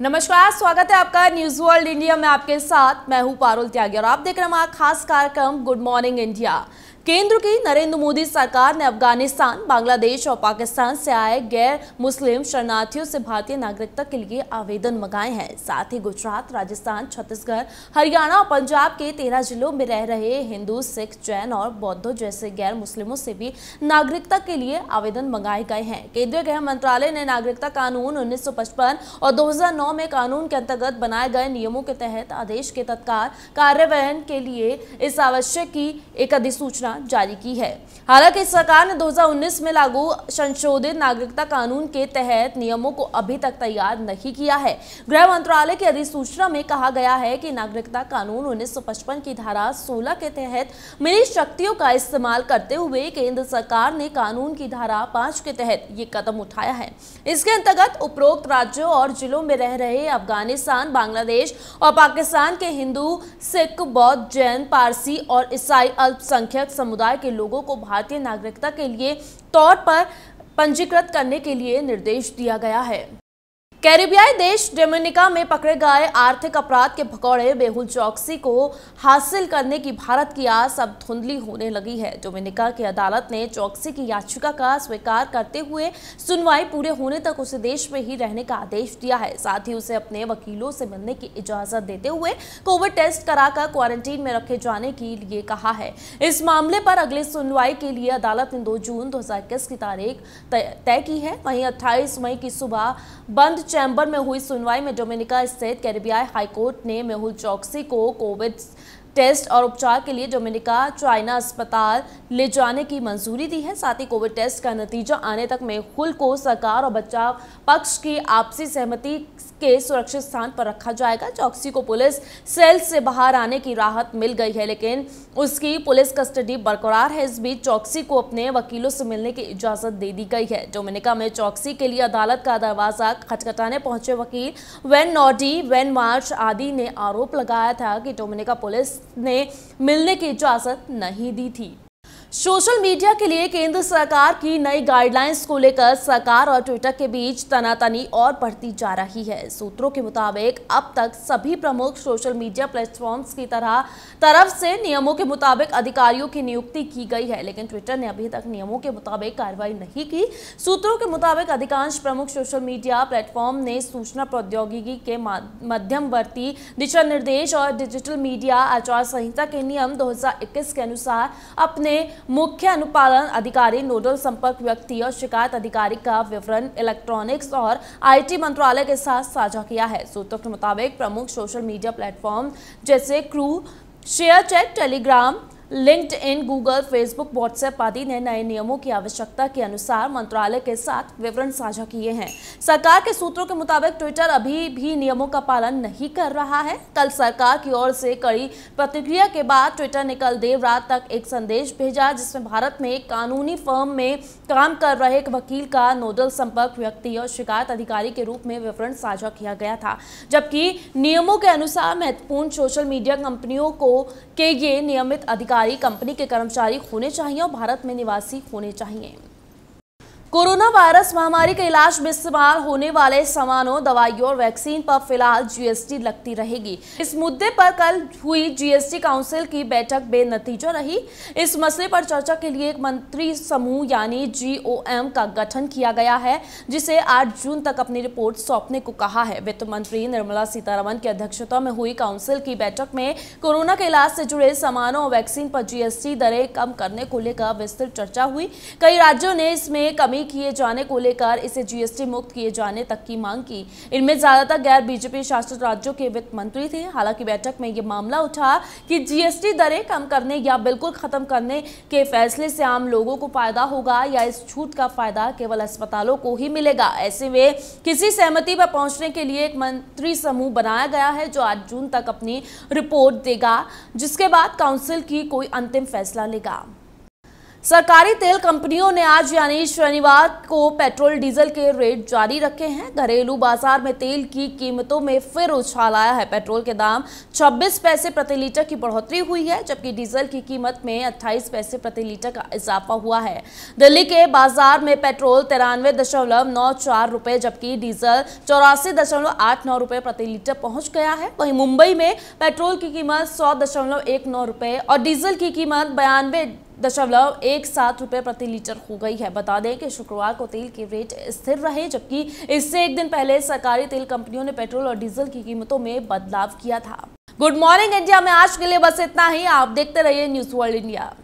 नमस्कार स्वागत है आपका न्यूज वर्ल्ड इंडिया में आपके साथ मैं हूं पारुल त्यागी और आप देख रहे हैं हमारा खास कार्यक्रम गुड मॉर्निंग इंडिया केंद्र की नरेंद्र मोदी सरकार ने अफगानिस्तान बांग्लादेश और पाकिस्तान से आए गैर मुस्लिम शरणार्थियों से भारतीय नागरिकता के लिए आवेदन मंगाए हैं साथ ही गुजरात राजस्थान छत्तीसगढ़ हरियाणा और पंजाब के तेरह जिलों में रह रहे हिंदू सिख जैन और बौद्धों जैसे गैर मुस्लिमों से भी नागरिकता के लिए आवेदन मंगाए गए हैं केंद्रीय गृह मंत्रालय ने नागरिकता कानून उन्नीस और दो में कानून के अंतर्गत बनाए गए नियमों के तहत आदेश के तत्काल कार्यान्वयन के लिए इस आवश्यक की एक अधिसूचना सूचना जारी की है हालांकि सरकार ने 2019 में लागू संशोधित नागरिकता कानून के तहत नियमों को अभी तक तैयार नहीं किया है गृह मंत्रालय की अधिसूचना में कहा गया है कि नागरिकता कानून उन्नीस की धारा सोलह के तहत मिली शक्तियों का इस्तेमाल करते हुए केंद्र सरकार ने कानून की धारा पांच के तहत ये कदम उठाया है इसके अंतर्गत उपरोक्त राज्यों और जिलों में रह रहे अफगानिस्तान बांग्लादेश और पाकिस्तान के हिंदू सिख बौद्ध जैन पारसी और ईसाई अल्पसंख्यक समुदाय के लोगों को भारतीय नागरिकता के लिए तौर पर पंजीकृत करने के लिए निर्देश दिया गया है कैरिबियाई देश डेमिनिका में पकड़े गए आर्थिक अपराध के भगौड़े मेहुल चौकसी को हासिल करने की भारत की आस अब धुंधली होने लगी है डोमिनिका की अदालत ने चौकसी की याचिका का स्वीकार करते हुए सुनवाई पूरे होने तक उसे देश में ही रहने का आदेश दिया है साथ ही उसे अपने वकीलों से मिलने की इजाजत देते हुए कोविड टेस्ट कराकर क्वारंटीन में रखे जाने के लिए कहा है इस मामले पर अगली सुनवाई के लिए अदालत ने दो जून दो की तारीख तय की है वहीं अट्ठाईस मई की सुबह बंद चैंबर में हुई सुनवाई में डोमिनिका स्थित कैरिबियाई हाईकोर्ट ने मेहुल चौकसी को कोविड टेस्ट और उपचार के लिए डोमिनिका चाइना अस्पताल ले जाने की मंजूरी दी है साथ ही कोविड टेस्ट का नतीजा आने तक मेहुल को सरकार और बचाव पक्ष की आपसी सहमति के सुरक्षित स्थान पर रखा जाएगा चौकसी को पुलिस सेल से बाहर आने की राहत मिल गई है लेकिन उसकी पुलिस कस्टडी बरकरार है इस बीच चौकसी को अपने वकीलों से मिलने की इजाजत दे दी गई है डोमिनिका में चौकसी के लिए अदालत का दरवाजा खटखटाने पहुंचे वकील वेन नॉडी वेन मार्च आदि ने आरोप लगाया था कि डोमिनिका पुलिस ने मिलने की इजाज़त नहीं दी थी सोशल मीडिया के लिए केंद्र सरकार की नई गाइडलाइंस को लेकर सरकार और ट्विटर के बीच तनातनी और बढ़ती जा रही है सूत्रों के मुताबिक अब तक सभी प्रमुख सोशल मीडिया प्लेटफॉर्म्स की तरह तरफ से नियमों के मुताबिक अधिकारियों की नियुक्ति की गई है लेकिन ट्विटर ने अभी तक नियमों के मुताबिक कार्रवाई नहीं की सूत्रों के मुताबिक अधिकांश प्रमुख सोशल मीडिया प्लेटफॉर्म ने सूचना प्रौद्योगिकी के मध्यमवर्ती दिशा निर्देश और डिजिटल मीडिया आचार संहिता के नियम दो के अनुसार अपने मुख्य अनुपालन अधिकारी नोडल संपर्क व्यक्ति और शिकायत अधिकारी का विवरण इलेक्ट्रॉनिक्स और आईटी मंत्रालय के साथ साझा किया है सूत्रों के मुताबिक प्रमुख सोशल मीडिया प्लेटफॉर्म जैसे Koo ShareChat Telegram LinkedIn Google Facebook WhatsApp आदि ने नए नियमों की आवश्यकता के अनुसार मंत्रालय के साथ विवरण साझा किए हैं सरकार के सूत्रों के मुताबिक ट्विटर अभी भी नियमों का पालन नहीं कर रहा है कल सरकार की ओर से कड़ी प्रतिक्रिया के बाद ट्विटर ने कल देर रात तक एक संदेश भेजा जिसमें भारत में कानूनी फर्म में काम कर रहे एक वकील का नोडल संपर्क व्यक्ति और शिकायत अधिकारी के रूप में विवरण साझा किया गया था जबकि नियमों के अनुसार महत्वपूर्ण सोशल मीडिया कंपनियों को के ये नियमित अधिकार अधिकारी कंपनी के कर्मचारी होने चाहिए और भारत में निवासी होने चाहिए कोरोना वायरस महामारी के इलाज में इस्तेमाल होने वाले सामानों दवाइयों और वैक्सीन पर फिलहाल जीएसटी लगती रहेगी इस मुद्दे पर कल हुई जीएसटी काउंसिल की बैठक बेनतीजा रही इस मसले पर चर्चा के लिए एक मंत्री समूह यानी जीओएम का गठन किया गया है जिसे 8 जून तक अपनी रिपोर्ट सौंपने को कहा है वित्त मंत्री निर्मला सीतारमन की अध्यक्षता में हुई काउंसिल की बैठक में कोरोना के इलाज से जुड़े सामानों और वैक्सीन पर जीएसटी दरें कम करने को लेकर विस्तृत चर्चा हुई कई राज्यों ने इसमें कमी जारी किए जाने को लेकर इसे जीएसटी मुक्त किए जाने तक की मांग की इनमें ज्यादातर गैर बीजेपी शासित राज्यों के वित्त मंत्री थे हालांकि बैठक में यह मामला उठा कि जीएसटी दरें कम करने या बिल्कुल खत्म करने के फैसले से आम लोगों को फायदा होगा या इस छूट का फायदा केवल अस्पतालों को ही मिलेगा ऐसे में किसी सहमति पर पहुंचने के लिए एक मंत्री समूह बनाया गया है जो आठ जून तक अपनी रिपोर्ट देगा जिसके बाद काउंसिल की कोई अंतिम फैसला लेगा सरकारी तेल कंपनियों ने आज यानी शनिवार को पेट्रोल डीजल के रेट जारी रखे हैं घरेलू बाजार में तेल की कीमतों में फिर उछाल आया है पेट्रोल के दाम 26 पैसे प्रति लीटर की बढ़ोतरी हुई है जबकि डीजल की कीमत में 28 पैसे प्रति लीटर का इजाफा हुआ है दिल्ली के बाजार में पेट्रोल तिरानवे दशमलव नौ चार रुपये जबकि डीजल चौरासी दशमलव आठ नौ रुपये प्रति लीटर पहुंच गया है वहीं मुंबई में पेट्रोल की कीमत सौ दशमलव एक नौ रुपये और डीजल की कीमत बयानवे दशमलव एक सात रुपये प्रति लीटर हो गई है बता दें कि शुक्रवार को तेल के रेट स्थिर रहे जबकि इससे एक दिन पहले सरकारी तेल कंपनियों ने पेट्रोल और डीजल की कीमतों में बदलाव किया था गुड मॉर्निंग इंडिया में आज के लिए बस इतना ही आप देखते रहिए न्यूज़ वर्ल्ड इंडिया